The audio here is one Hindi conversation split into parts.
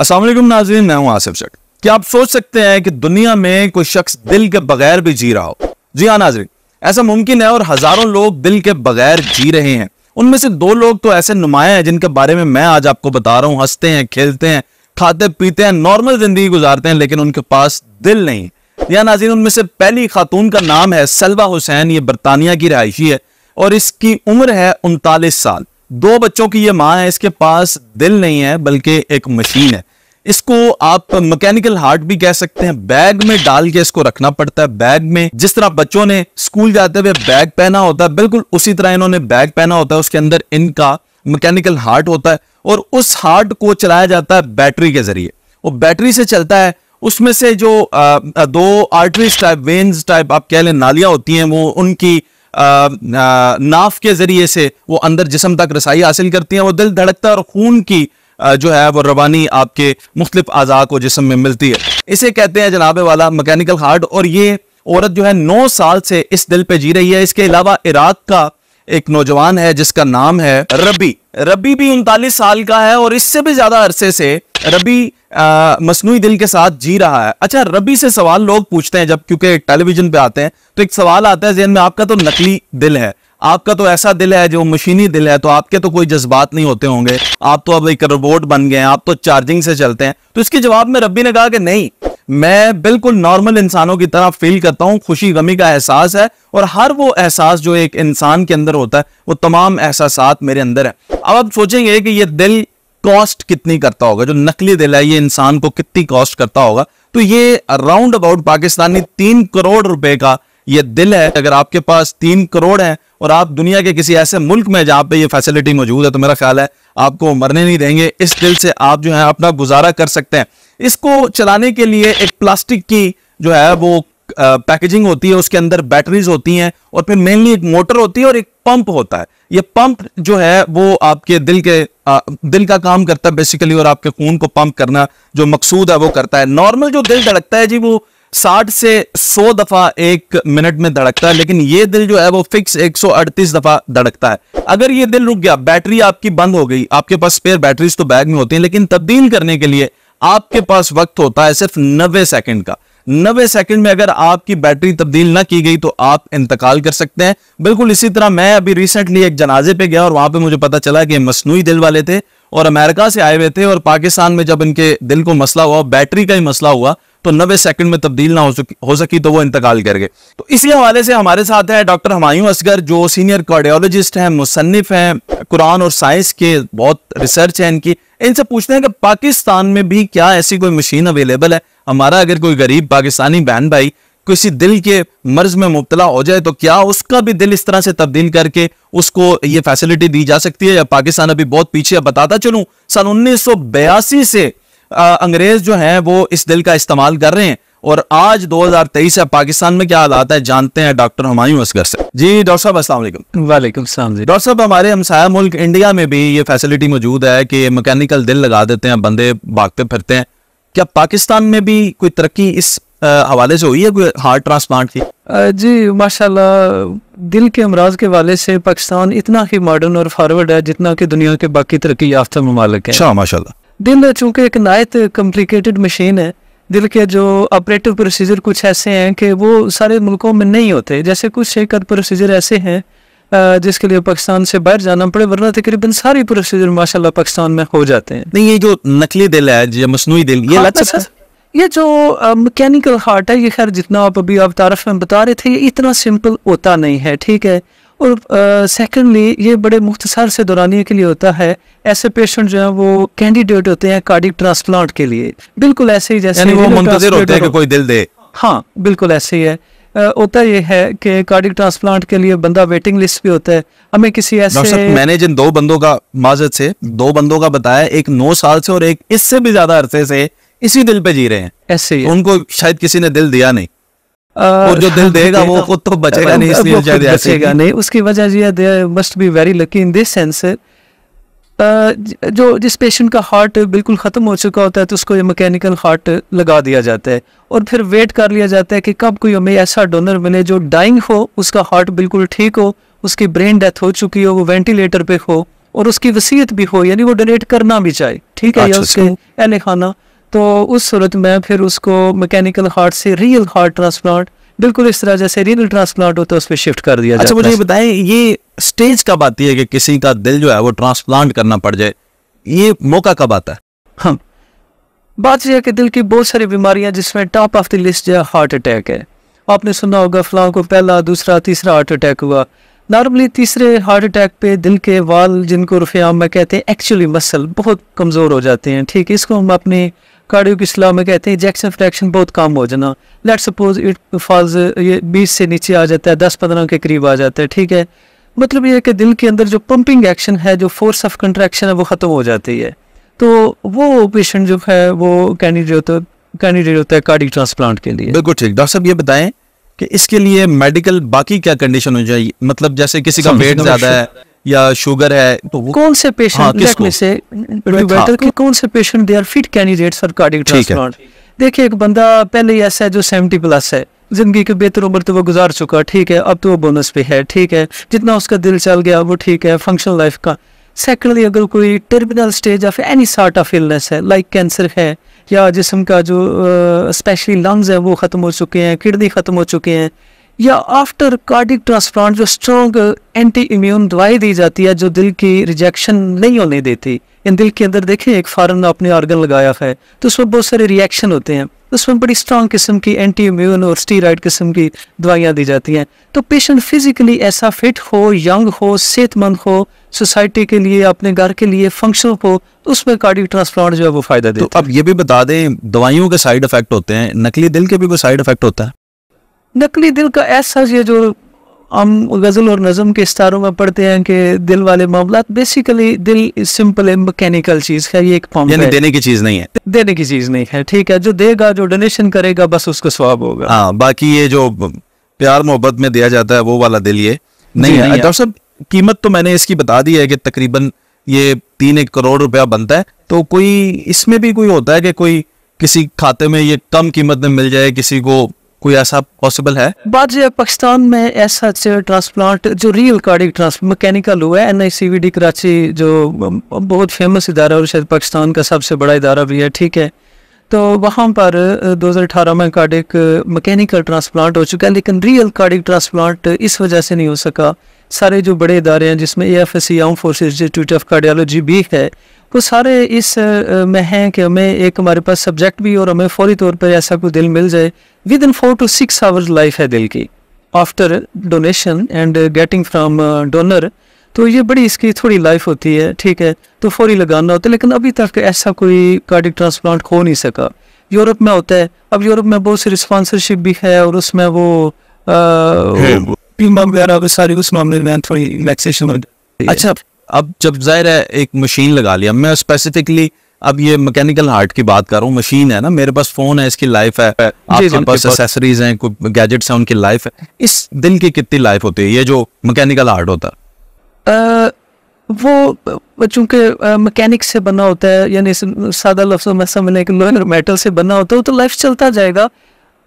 असलम नाजरीन मैं हूं आसिफ शक क्या आप सोच सकते हैं कि दुनिया में कोई शख्स दिल के बगैर भी जी रहा हो जी हाँ नाजरीन ऐसा मुमकिन है और हजारों लोग दिल के बगैर जी रहे हैं उनमें से दो लोग तो ऐसे नुमाया हैं जिनके बारे में मैं आज आपको बता रहा हूँ हंसते हैं खेलते हैं खाते पीते हैं नॉर्मल जिंदगी गुजारते हैं लेकिन उनके पास दिल नहीं या नाजीन उनमें से पहली खातून का नाम है सलवा हुसैन ये बरतानिया की रहायशी है और इसकी उम्र है उनतालीस साल दो बच्चों की ये माँ है इसके पास दिल नहीं है बल्कि एक मशीन है इसको आप मैकेनिकल हार्ट भी कह सकते हैं बैग में डाल के इसको रखना पड़ता है बैग में जिस तरह बच्चों ने स्कूल जाते हुए बैग पहना होता है बिल्कुल उसी तरह इन्होंने बैग पहना होता है उसके अंदर इनका मैकेनिकल हार्ट होता है और उस हार्ट को चलाया जाता है बैटरी के जरिए वो बैटरी से चलता है उसमें से जो आ, दो आर्टरीज टाइप वेन्स टाइप आप कह लें नालियां होती हैं वो उनकी आ, आ, नाफ के जरिए से वो अंदर जिसम तक रसाई हासिल करती हैं वो दिल धड़कता है और खून की जो है वो रवानी आपके मुख्तलिफ अज़ा को जिसम में मिलती है इसे कहते हैं जनाबे वाला मकैनिकल हार्ट और ये औरत जो है नौ साल से इस दिल पे जी रही है इसके अलावा इराक का एक नौजवान है जिसका नाम है रबी रबी भी उनतालीस साल का है और इससे भी ज्यादा अरसे से रबी मसनू दिल के साथ जी रहा है अच्छा रबी से सवाल लोग पूछते हैं जब क्योंकि टेलीविजन पे आते हैं तो एक सवाल आता है जहन में आपका तो नकली दिल है आपका तो ऐसा दिल है जो मशीनी दिल है तो आपके तो कोई जज्बात नहीं होते होंगे आप तो अब एक रोबोट बन गए हैं आप तो चार्जिंग से चलते हैं तो इसके जवाब में रब्बी ने कहा कि नहीं मैं बिल्कुल नॉर्मल इंसानों की तरह फील करता हूँ खुशी गमी का एहसास है और हर वो एहसास जो एक इंसान के अंदर होता है वो तमाम एहसास मेरे अंदर है अब आप सोचेंगे कि ये दिल कॉस्ट कितनी करता होगा जो नकली दिल है ये इंसान को कितनी कॉस्ट करता होगा तो ये अराउंड अबाउट पाकिस्तानी तीन करोड़ रुपए का ये दिल है अगर आपके पास तीन करोड़ है और आप दुनिया के किसी ऐसे मुल्क में जहां पे ये फैसिलिटी मौजूद है तो मेरा ख्याल है आपको मरने नहीं देंगे इस दिल से आप जो है अपना गुजारा कर सकते हैं इसको चलाने के लिए एक प्लास्टिक की जो है वो पैकेजिंग होती है उसके अंदर बैटरीज होती हैं और फिर मेनली एक मोटर होती है और एक पंप होता है ये पंप जो है वो आपके दिल के आ, दिल का काम करता है बेसिकली और आपके खून को पंप करना जो मकसूद है वो करता है नॉर्मल जो दिल धड़कता है जी वो साठ से सौ दफा एक मिनट में धड़कता है लेकिन ये दिल जो है वो फिक्स एक सौ अड़तीस दफा धड़कता है अगर ये दिल रुक गया बैटरी आपकी बंद हो गई आपके पास स्पेयर बैटरीज तो बैग में होती हैं लेकिन तब्दील करने के लिए आपके पास वक्त होता है सिर्फ नब्बे सेकंड का नब्बे सेकंड में अगर आपकी बैटरी तब्दील ना की गई तो आप इंतकाल कर सकते हैं बिल्कुल इसी तरह मैं अभी रिसेंटली एक जनाजे पे गया और वहां पे मुझे पता चला कि मसनू दिल वाले थे और अमेरिका से आए हुए थे और पाकिस्तान में जब इनके दिल को मसला हुआ बैटरी का ही मसला हुआ तो नब्बे सेकंड में तब्दील ना हो सकी हो सकी तो वो इंतकाल कर गए तो इसी हवाले से हमारे साथ है डॉक्टर हमायूं असगर जो सीनियर कार्डियोलॉजिस्ट हैं मुसनफ हैं कुरान और साइंस के बहुत रिसर्च है इनकी इनसे पूछते हैं कि पाकिस्तान में भी क्या ऐसी कोई मशीन अवेलेबल है हमारा अगर कोई गरीब पाकिस्तानी बहन भाई किसी दिल के मर्ज में मुबतला हो जाए तो क्या उसका भी दिल इस तरह से तब्दील करके उसको ये फैसिलिटी दी जा सकती है या पाकिस्तान अभी बहुत पीछे बताता चलूं सन उन्नीस से अंग्रेज जो हैं वो इस दिल का इस्तेमाल कर रहे हैं और आज 2023 है पाकिस्तान में क्या हालात है जानते हैं डॉक्टर हमायूं असगर से जी डॉक्टर साहब अस्सलाम वालेकुम सलाम जी डॉक्टर साहब हमारे हमसाया मुल्क इंडिया में भी ये फैसिलिटी मौजूद है कि मैकेनिकल दिल लगा देते हैं बंदे भागते फिरते हैं क्या पाकिस्तान में भी कोई तरक्की इस हवाले से हुई है कोई हार्ट ट्रांसप्लांट की जी माशाल्लाह दिल के अमराज के वाले से पाकिस्तान इतना ही मॉडर्न और फॉरवर्ड है जितना कि दुनिया के बाकी तरक्की याफ्ता ममालिक है माशाल्लाह दिल चूंकि एक नायत कॉम्प्लिकेटेड मशीन है दिल के जो ऑपरेटिव प्रोसीजर कुछ ऐसे हैं कि वो सारे मुल्कों में नहीं होते जैसे कुछ एक आध प्रोसीजर ऐसे हैं जिसके लिए पाकिस्तान से बाहर जाना पड़े वरना तकरीबन सारी प्रोसीजर माशाल्लाह पाकिस्तान में हो जाते हैं नहीं ये जो नकली दिल है या मसनू दिल ये हाँ, लग ये जो मैकेनिकल हार्ट है ये खैर जितना आप अभी आप तारफ में बता रहे थे ये इतना सिंपल होता नहीं है ठीक है और सेकेंडली ये बड़े मुख्तसर से दौरानिए के लिए होता है ऐसे पेशेंट जो है वो कैंडिडेट होते हैं कार्डिक ट्रांसप्लांट के लिए बिल्कुल ऐसे ही जैसे वो होते हैं कि कोई दिल दे हाँ बिल्कुल ऐसे ही है होता यह है कि कार्डिक ट्रांसप्लांट के लिए बंदा वेटिंग लिस्ट भी होता है हमें किसी ऐसे मैंने जिन दो बंदों का माजत से दो बंदों का बताया एक नौ साल से और एक इससे भी ज्यादा अरसे से इसी दिल पे जी रहे हैं ऐसे ही उनको शायद किसी ने दिल दिया नहीं और जो दिल देगा वो खुद तो बचेगा नहीं इसलिए शायद बचेगा नहीं उसकी वजह यह they must be very lucky in this sense जो जिस पेशेंट का हार्ट बिल्कुल ख़त्म हो चुका होता है तो उसको ये मैकेनिकल हार्ट लगा दिया जाता है और फिर वेट कर लिया जाता है कि कब कोई हमें ऐसा डोनर मिले जो डाइंग हो उसका हार्ट बिल्कुल ठीक हो उसकी ब्रेन डेथ हो चुकी हो वो वेंटिलेटर पे हो और उसकी वसीयत भी हो यानी वो डोनेट करना भी चाहे ठीक है या अच्छा, उसके अहल तो- खाना तो उस सूरत में फिर उसको मैकेनिकल हार्ट से रियल हार्ट ट्रांसप्लांट बिल्कुल इस तरह जैसे रियल ट्रांसप्लांट होता है उस पर शिफ्ट कर दिया अच्छा मुझे बताएं ये स्टेज कब आती है कि किसी का दिल जो है वो ट्रांसप्लांट करना पड़ जाए ये मौका कब आता है हम हाँ। बात यह है कि दिल की बहुत सारी बीमारियां जिसमें टॉप ऑफ द लिस्ट जो हार्ट अटैक है आपने सुना होगा फलाओं को पहला दूसरा तीसरा हार्ट अटैक हुआ नॉर्मली तीसरे हार्ट अटैक पे दिल के वाल जिनको रुफयाम में कहते हैं एक्चुअली मसल बहुत कमज़ोर हो जाते हैं ठीक है इसको हम अपनी कार्डियो की सलाह में कहते हैं इजेक्शन फ्रैक्शन बहुत कम हो जाना लेट सपोज इट फॉल्स ये बीस से नीचे आ जाता है दस पंद्रह के करीब आ जाता है ठीक है मतलब ये कि दिल के अंदर जो पंपिंग एक्शन है जो फोर्स ऑफ कंट्रैक्शन है वो ख़त्म हो जाती है तो वो पेशेंट जो है वो कैंडिडेट होता है कैंडिडेट होता है कार्डिक ट्रांसप्लांट के लिए बिल्कुल ठीक डॉक्टर साहब ये बताएं कि इसके लिए मेडिकल बाकी क्या कंडीशन हो जाए मतलब जैसे किसी का वेट ज़्यादा है या शुगर है तो वो कौन से पेशेंट हाँ, किसको? से तो बेटर कि कौन से patient they are fit candidate for cardiac transplant देखिए एक बंदा पहले ही ऐसा है जो सेवेंटी प्लस है जिंदगी की बेहतर उम्र तो वो गुजार चुका ठीक है अब तो वो बोनस पे है ठीक है जितना उसका दिल चल गया वो ठीक है फंक्शनल लाइफ का सेकेंडली अगर कोई terminal stage of any sort of illness है लाइक like कैंसर है या जिसम का जो स्पेशली uh, लंग्स है वो ख़त्म हो चुके हैं किडनी ख़त्म हो चुके हैं या आफ्टर कार्डिक ट्रांसप्लांट जो स्ट्रॉन्ग एंटी इम्यून दवाई दी जाती है जो दिल की रिजेक्शन नहीं होने देती इन दिल के अंदर देखें एक फॉरन ने अपने ऑर्गन लगाया है तो उसमें बहुत सारे रिएक्शन होते हैं तो उसमें बड़ी स्ट्रॉन्ग किस्म की एंटी इम्यून और स्टीराइड किस्म की दवाइयाँ दी जाती हैं तो पेशेंट फिजिकली ऐसा फिट हो यंग हो सेहतमंद हो सोसाइटी के लिए अपने घर के लिए फंक्शन हो तो उसमें कार्डिक ट्रांसप्लांट जो है वो फायदा दे तो अब ये भी बता दें दवाइयों के साइड इफेक्ट होते हैं नकली दिल के भी कोई साइड इफेक्ट होता है नकली दिल का ऐसा ये जो हम गज़ल और नज़म के इस्तारों में पढ़ते हैं कि दिल वाले मामला बेसिकली दिल सिंपल है मैकेनिकल चीज़ है ये एक पंप यानी देने की चीज़ नहीं है देने की चीज़ नहीं है ठीक है जो देगा जो डोनेशन करेगा बस उसको स्वाब होगा हाँ बाकी ये जो प्यार मोहब्बत में दिया जाता है वो वाला दिल ये नहीं है डॉक्टर साहब कीमत तो मैंने इसकी बता दी है कि तकरीबन ये तीन एक करोड़ रुपया बनता है तो कोई इसमें भी कोई होता है कि कोई किसी खाते में ये कम कीमत में मिल जाए किसी को कोई ऐसा पॉसिबल है बात यह पाकिस्तान में ऐसा ट्रांसप्लांट जो रियल कार्डिक ट्रांसप्लांट मैकेनिकल हुआ है N I C V D Karachi जो बहुत फेमस इदारा और शायद पाकिस्तान का सबसे बड़ा इदारा भी है ठीक है तो वहाँ पर 2018 में कार्डिक मैकेनिकल ट्रांसप्लांट हो चुका है लेकिन रियल कार्डिक ट्रांसप्लांट इस वजह से नहीं हो सका सारे जो बड़े इदारे हैं जिसमें A F S C arm force institute of cardiology भी है तो सारे इस में हैं कि हमें एक हमारे पास सब्जेक्ट भी और हमें फौरी तौर पर ऐसा कोई दिल मिल जाए within four to six hours life है दिल की after donation and getting from donor तो ये बड़ी इसकी थोड़ी लाइफ होती है ठीक है तो फौरी लगाना होता है लेकिन अभी तक ऐसा कोई कार्डिक ट्रांसप्लांट हो नहीं सका यूरोप में होता है अब यूरोप में बहुत सी स्पॉन्सरशिप भी है और उसमें वो बीमा वगैरह सारी उस मामले में थोड़ी रिलैक्सेशन हो अच्छा अब जब जाहिर है एक मशीन लगा लिया मैं स्पेसिफिकली अब ये मैकेनिकल हार्ट की बात कर रहा हूँ मशीन है ना मेरे पास फोन है इसकी लाइफ है आपके पास एसेसरीज हैं कुछ गैजेट्स हैं उनकी लाइफ है इस दिल की कितनी लाइफ होती है ये जो मैकेनिकल हार्ट होता है वो चूंकि मैकेनिक से बना होता है यानी सादा लफ्जों में समझ लें कि लोहर मेटल से बना होता है तो लाइफ चलता जाएगा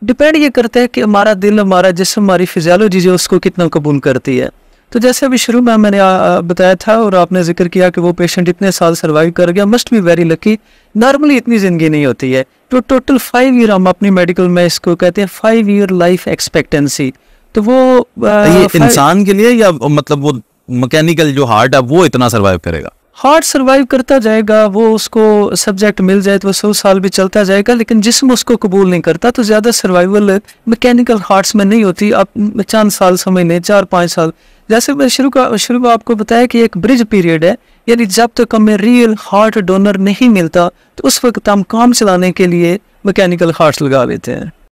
डिपेंड ये करता है कि हमारा दिल हमारा जिसम हमारी फिजियोलॉजी जो उसको कितना कबूल करती है तो जैसे अभी शुरू में मैंने बताया था और आपने जिक्र किया कि वो पेशेंट इतने साल सर्वाइव कर गया must be very lucky normally इतनी ज़िंदगी नहीं होती है तो टोटल फाइव ईयर हम अपनी मेडिकल में इसको कहते हैं फाइव ईयर लाइफ एक्सपेक्टेंसी तो वो ये इंसान के लिए या मतलब वो मैकेनिकल जो हार्ट है वो इतना सर्वाइव करेगा हार्ट सर्वाइव करता जाएगा वो उसको सब्जेक्ट मिल जाए तो वो सौ साल भी चलता जाएगा लेकिन जिसम उसको कबूल नहीं करता तो ज़्यादा सर्वाइवल मैकेनिकल हार्ट्स में नहीं होती आप चंद साल समझ लें चार पाँच साल जैसे मैं शुरू का शुरू में आपको बताया कि एक ब्रिज पीरियड है यानी जब तक हमें रियल हार्ट डोनर नहीं मिलता तो उस वक्त हम काम चलाने के लिए मैकेनिकल हार्ट लगा लेते हैं